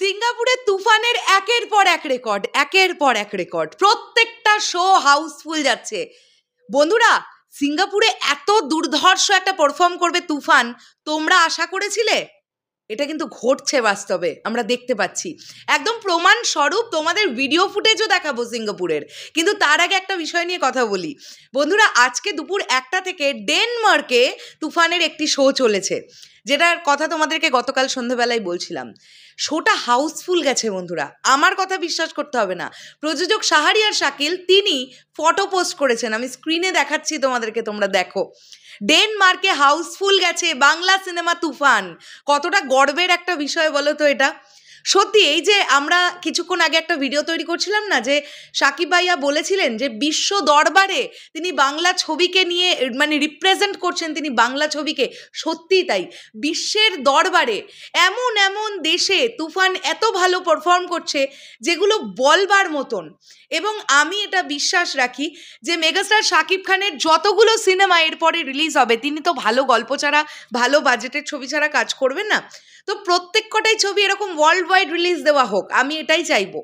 সিঙ্গাপুরে তুফানের একের পর এক রেকর্ড একের পর এক রেকর্ড প্রত্যেকটা শো হাউসফুল যাচ্ছে বন্ধুরা সিঙ্গাপুরে এত দুর্ধর্ষ একটা পারফর্ম করবে তুফান তোমরা আশা করেছিলে এটা কিন্তু ঘটছে বাস্তবে আমরা দেখতে পাচ্ছি একদম প্রমাণ স্বরূপ তোমাদের ভিডিও ফুটেজও দেখাবো সিঙ্গাপুরের কিন্তু তার আগে একটা বিষয় নিয়ে কথা বলি বন্ধুরা আজকে দুপুর একটা থেকে ডেনমার্কে তুফানের একটি শো চলেছে যেটার কথা তোমাদেরকে গতকাল সন্ধেবেলায় বলছিলাম শোটা হাউসফুল গেছে বন্ধুরা আমার কথা বিশ্বাস করতে হবে না প্রযোজক সাহারিয়ার শাকিল তিনি ফটো পোস্ট করেছেন আমি স্ক্রিনে দেখাচ্ছি তোমাদেরকে তোমরা দেখো ডেনমার্কে হাউসফুল গেছে বাংলা সিনেমা তুফান কতটা গর্বের একটা বিষয় বলো তো এটা সত্যি এই যে আমরা কিছুক্ষণ আগে একটা ভিডিও তৈরি করছিলাম না যে সাকিব ভাইয়া বলেছিলেন যে বিশ্ব দরবারে তিনি বাংলা ছবিকে নিয়ে মানে রিপ্রেজেন্ট করছেন তিনি বাংলা ছবিকে সত্যি তাই বিশ্বের দরবারে এমন এমন দেশে তুফান এত ভালো পারফর্ম করছে যেগুলো বলবার মতন এবং আমি এটা বিশ্বাস রাখি যে মেগাস্টার শাকিব খানের যতগুলো সিনেমা এরপরে রিলিজ হবে তিনি তো ভালো গল্প ছাড়া ভালো বাজেটের ছবি ছাড়া কাজ করবেন না তো প্রত্যেক কটাই ছবি এরকম ওয়ার্ল্ড ওয়াইড রিলিজ দেওয়া হোক আমি এটাই চাইব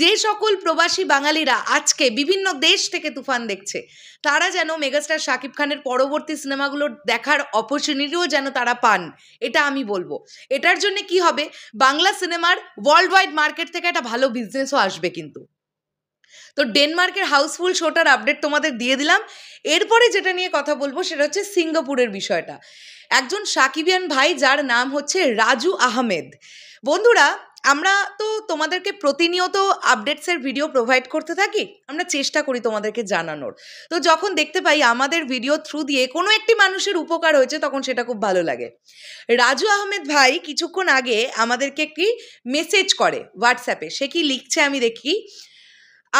যে সকল প্রবাসী বাঙালিরা আজকে বিভিন্ন দেশ থেকে তুফান দেখছে তারা যেন মেগাস্টার শাকিব খানের পরবর্তী সিনেমাগুলো দেখার অপরচুনিটিও যেন তারা পান এটা আমি বলবো এটার জন্য কি হবে বাংলা সিনেমার ওয়ার্ল্ড ওয়াইড মার্কেট থেকে একটা ভালো বিজনেসও আসবে কিন্তু তো ডেনমার্কের হাউসফুল শোটার আপডেট তোমাদের দিয়ে দিলাম এরপরে যেটা নিয়ে কথা বলবো সেটা হচ্ছে সিঙ্গাপুরের বিষয়টা একজন সাকিবিয়ান ভাই যার নাম হচ্ছে রাজু আহমেদ বন্ধুরা আমরা তো তোমাদেরকে প্রতিনিয়ত আপডেটসের ভিডিও প্রোভাইড করতে থাকি আমরা চেষ্টা করি তোমাদেরকে জানানোর তো যখন দেখতে পাই আমাদের ভিডিও থ্রু দিয়ে কোনো একটি মানুষের উপকার হয়েছে তখন সেটা খুব ভালো লাগে রাজু আহমেদ ভাই কিছুক্ষণ আগে আমাদেরকে একটি মেসেজ করে হোয়াটসঅ্যাপে সে কি লিখছে আমি দেখি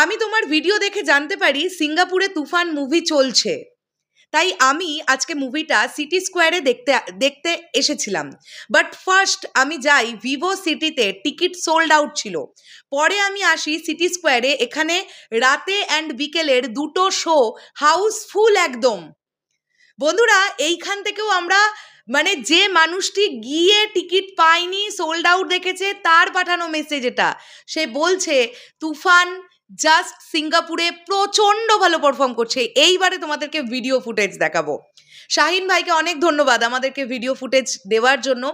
আমি তোমার ভিডিও দেখে জানতে পারি সিঙ্গাপুরে তুফান মুভি চলছে তাই আমি আজকে মুভিটা সিটি স্কোয়ারে দেখতে দেখতে এসেছিলাম বাট ফার্স্ট আমি যাই ভিভো সিটিতে টিকিট সোল্ড আউট ছিল পরে আমি আসি সিটি স্কোয়ারে এখানে রাতে অ্যান্ড বিকেলের দুটো শো হাউসফুল একদম বন্ধুরা এইখান থেকেও আমরা মানে যে মানুষটি গিয়ে টিকিট পায়নি সোল্ড আউট দেখেছে তার পাঠানো মেসেজ এটা সে বলছে তুফান জাস্ট সিঙ্গাপুরে প্রচণ্ড ভালো পারফর্ম করছে এইবারে তোমাদেরকে ভিডিও ফুটেজ দেখাবো শাহিন ভাইকে অনেক ধন্যবাদ আমাদেরকে ভিডিও ফুটেজ দেওয়ার জন্য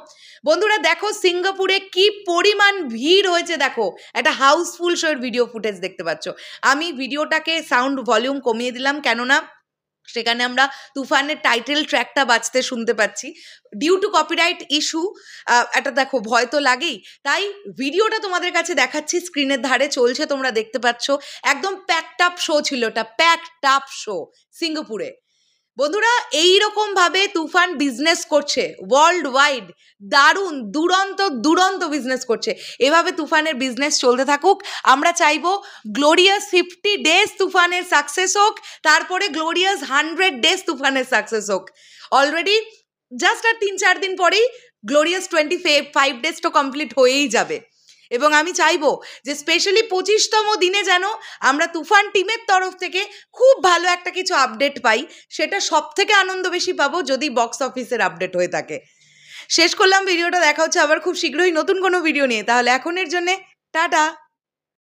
বন্ধুরা দেখো সিঙ্গাপুরে কি পরিমাণ ভিড় হয়েছে দেখো একটা হাউসফুল শোয়ের ভিডিও ফুটেজ দেখতে পাচ্ছ আমি ভিডিওটাকে সাউন্ড ভলিউম কমিয়ে দিলাম কেননা সেখানে আমরা তুফানের টাইটেল ট্র্যাকটা বাজতে শুনতে পাচ্ছি ডিউ টু কপিরাইট ইস্যু এটা দেখো ভয় তো লাগেই তাই ভিডিওটা তোমাদের কাছে দেখাচ্ছি স্ক্রিনের ধারে চলছে তোমরা দেখতে পাচ্ছ একদম প্যাকটাপ শো ছিল এটা প্যাকটাপ শো সিঙ্গাপুরে বন্ধুরা এই ভাবে তুফান বিজনেস করছে ওয়ার্ল্ড ওয়াইড দারুণ দুরন্ত দুরন্ত বিজনেস করছে এভাবে তুফানের বিজনেস চলতে থাকুক আমরা চাইবো গ্লোরিয়াস ফিফটি ডেজ তুফানের সাকসেস হোক তারপরে গ্লোরিয়াস হান্ড্রেড ডেজ তুফানের সাকসেস হোক অলরেডি জাস্ট আর তিন চার দিন পরেই গ্লোরিয়াস টোয়েন্টি ফাইভ ডেজ তো কমপ্লিট হয়েই যাবে এবং আমি চাইব যে স্পেশালি পঁচিশতম দিনে যেন আমরা তুফান টিমের তরফ থেকে খুব ভালো একটা কিছু আপডেট পাই সেটা সব থেকে আনন্দ বেশি পাবো যদি বক্স অফিসের আপডেট হয়ে থাকে শেষ করলাম ভিডিওটা দেখা হচ্ছে আবার খুব শীঘ্রই নতুন কোনো ভিডিও নিয়ে তাহলে এখনের জন্যে টাটা